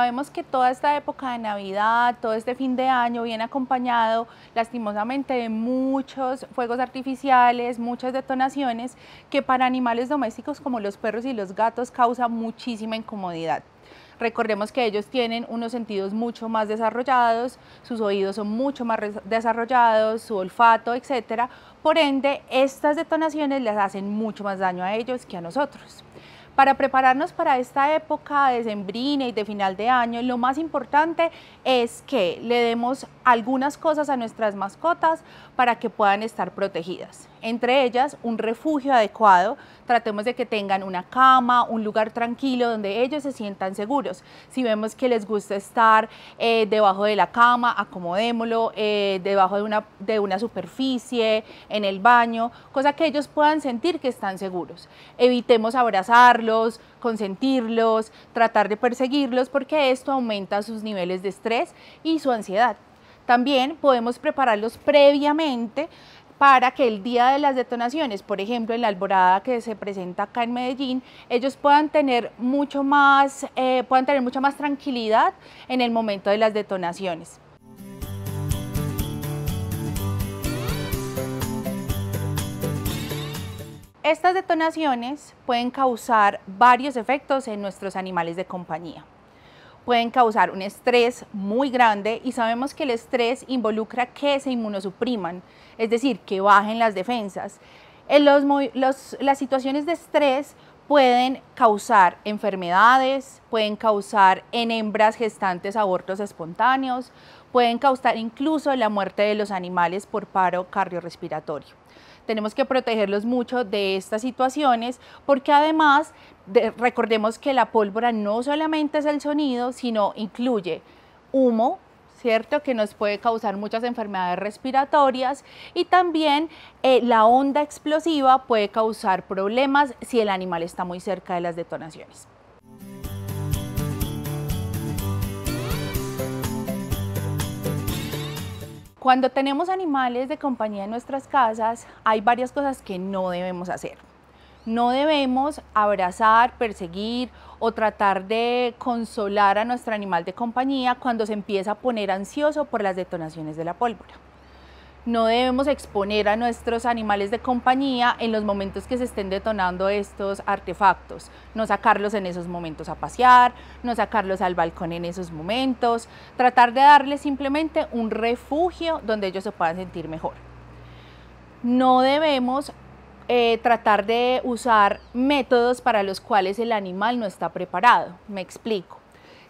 sabemos que toda esta época de Navidad, todo este fin de año viene acompañado lastimosamente de muchos fuegos artificiales, muchas detonaciones que para animales domésticos como los perros y los gatos causa muchísima incomodidad. Recordemos que ellos tienen unos sentidos mucho más desarrollados, sus oídos son mucho más desarrollados, su olfato, etcétera. Por ende, estas detonaciones les hacen mucho más daño a ellos que a nosotros. Para prepararnos para esta época de sembrina y de final de año, lo más importante es que le demos algunas cosas a nuestras mascotas para que puedan estar protegidas. Entre ellas, un refugio adecuado. Tratemos de que tengan una cama, un lugar tranquilo donde ellos se sientan seguros. Si vemos que les gusta estar eh, debajo de la cama, acomodémoslo, eh, debajo de una, de una superficie, en el baño, cosa que ellos puedan sentir que están seguros. Evitemos abrazarlos consentirlos, tratar de perseguirlos, porque esto aumenta sus niveles de estrés y su ansiedad. También podemos prepararlos previamente para que el día de las detonaciones, por ejemplo, en la alborada que se presenta acá en Medellín, ellos puedan tener mucho más, eh, puedan tener mucha más tranquilidad en el momento de las detonaciones. Estas detonaciones pueden causar varios efectos en nuestros animales de compañía. Pueden causar un estrés muy grande y sabemos que el estrés involucra que se inmunosupriman, es decir, que bajen las defensas. En las situaciones de estrés pueden causar enfermedades, pueden causar en hembras gestantes abortos espontáneos, pueden causar incluso la muerte de los animales por paro cardiorrespiratorio tenemos que protegerlos mucho de estas situaciones porque además recordemos que la pólvora no solamente es el sonido, sino incluye humo, ¿cierto? Que nos puede causar muchas enfermedades respiratorias y también eh, la onda explosiva puede causar problemas si el animal está muy cerca de las detonaciones. Cuando tenemos animales de compañía en nuestras casas, hay varias cosas que no debemos hacer. No debemos abrazar, perseguir o tratar de consolar a nuestro animal de compañía cuando se empieza a poner ansioso por las detonaciones de la pólvora no debemos exponer a nuestros animales de compañía en los momentos que se estén detonando estos artefactos, no sacarlos en esos momentos a pasear, no sacarlos al balcón en esos momentos, tratar de darles simplemente un refugio donde ellos se puedan sentir mejor. No debemos eh, tratar de usar métodos para los cuales el animal no está preparado. Me explico.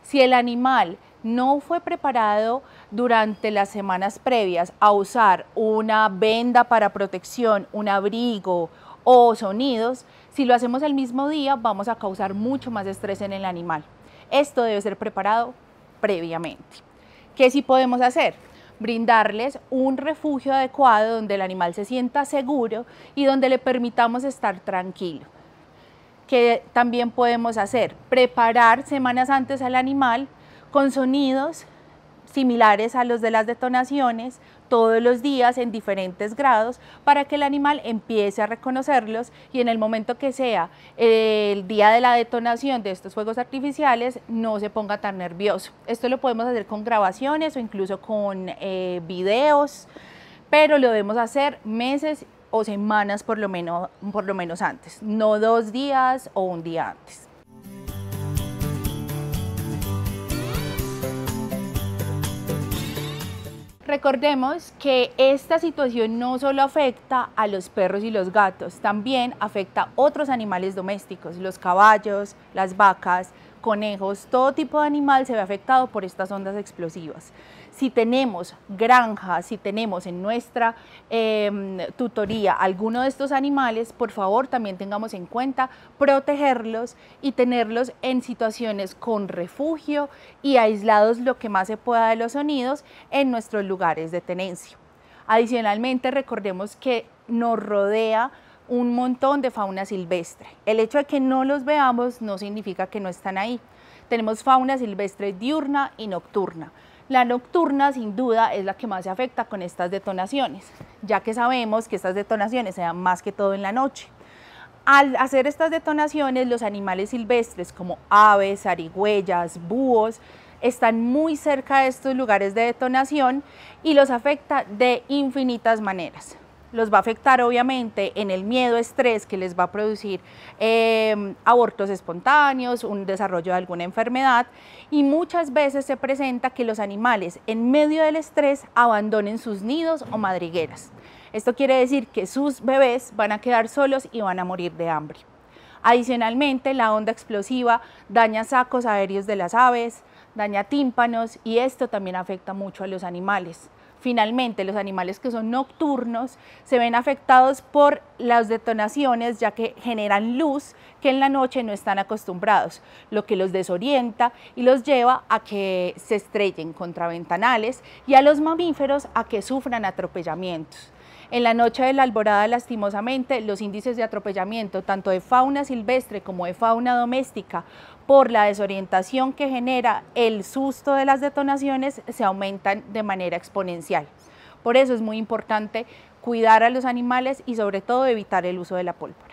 Si el animal no fue preparado durante las semanas previas a usar una venda para protección, un abrigo o sonidos, si lo hacemos el mismo día vamos a causar mucho más estrés en el animal. Esto debe ser preparado previamente. ¿Qué sí podemos hacer? Brindarles un refugio adecuado donde el animal se sienta seguro y donde le permitamos estar tranquilo ¿Qué también podemos hacer, preparar semanas antes al animal con sonidos similares a los de las detonaciones todos los días en diferentes grados para que el animal empiece a reconocerlos y en el momento que sea eh, el día de la detonación de estos fuegos artificiales no se ponga tan nervioso. Esto lo podemos hacer con grabaciones o incluso con eh, videos, pero lo debemos hacer meses o semanas por lo, menos, por lo menos antes, no dos días o un día antes. Recordemos que esta situación no solo afecta a los perros y los gatos, también afecta a otros animales domésticos, los caballos, las vacas, conejos, todo tipo de animal se ve afectado por estas ondas explosivas. Si tenemos granjas, si tenemos en nuestra em, tutoría alguno de estos animales, por favor también tengamos en cuenta protegerlos y tenerlos en situaciones con refugio y aislados lo que más se pueda de los sonidos en nuestros lugares de tenencia. Adicionalmente, recordemos que nos rodea un montón de fauna silvestre. El hecho de que no los veamos no significa que no están ahí. Tenemos fauna silvestre diurna y nocturna. La nocturna sin duda es la que más se afecta con estas detonaciones, ya que sabemos que estas detonaciones se dan más que todo en la noche. Al hacer estas detonaciones, los animales silvestres como aves, zarigüeyas, búhos, están muy cerca de estos lugares de detonación y los afecta de infinitas maneras los va a afectar obviamente en el miedo, estrés que les va a producir em, abortos espontáneos, un desarrollo de alguna enfermedad y muchas veces se presenta que los animales en medio del estrés abandonen sus nidos o madrigueras. Esto quiere decir que sus bebés van a quedar solos y van a morir de hambre. Adicionalmente, la onda explosiva daña sacos aéreos de las aves, daña tímpanos y esto también afecta mucho a los animales. Finalmente, los animales que son nocturnos se ven afectados por las detonaciones ya que generan luz que en la noche no están acostumbrados, lo que los desorienta y los lleva a que se estrellen contra ventanales y a los mamíferos a que sufran atropellamientos. En la noche de la alborada, lastimosamente, los índices de atropellamiento, tanto de fauna silvestre como de fauna doméstica, por la desorientación que genera el susto de las detonaciones, se aumentan de manera exponencial. Por eso es muy importante cuidar a los animales y sobre todo evitar el uso de la pólvora.